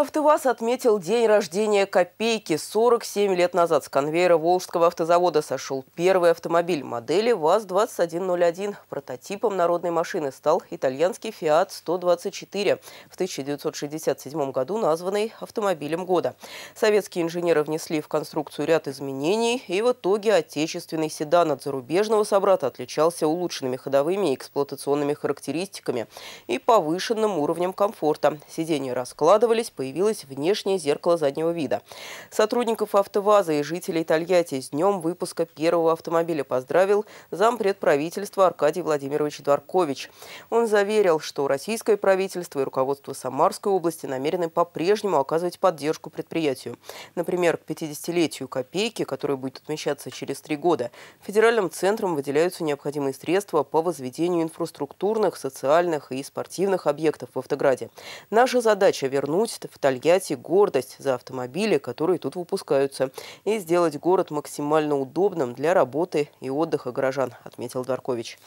АвтоВАЗ отметил день рождения «Копейки». 47 лет назад с конвейера Волжского автозавода сошел первый автомобиль модели ВАЗ-2101. Прототипом народной машины стал итальянский «Фиат-124», в 1967 году названный «Автомобилем года». Советские инженеры внесли в конструкцию ряд изменений, и в итоге отечественный седан от зарубежного собрата отличался улучшенными ходовыми и эксплуатационными характеристиками и повышенным уровнем комфорта. Сиденья раскладывались по появилось внешнее зеркало заднего вида. Сотрудников «АвтоВАЗа» и жителей Тольятти с днем выпуска первого автомобиля поздравил зампред правительства Аркадий Владимирович Дворкович. Он заверил, что российское правительство и руководство Самарской области намерены по-прежнему оказывать поддержку предприятию. Например, к 50-летию «Копейки», которая будет отмечаться через три года, федеральным центром выделяются необходимые средства по возведению инфраструктурных, социальных и спортивных объектов в Автограде. Наша задача – вернуть в Тольятти гордость за автомобили, которые тут выпускаются, и сделать город максимально удобным для работы и отдыха горожан, отметил Дворкович.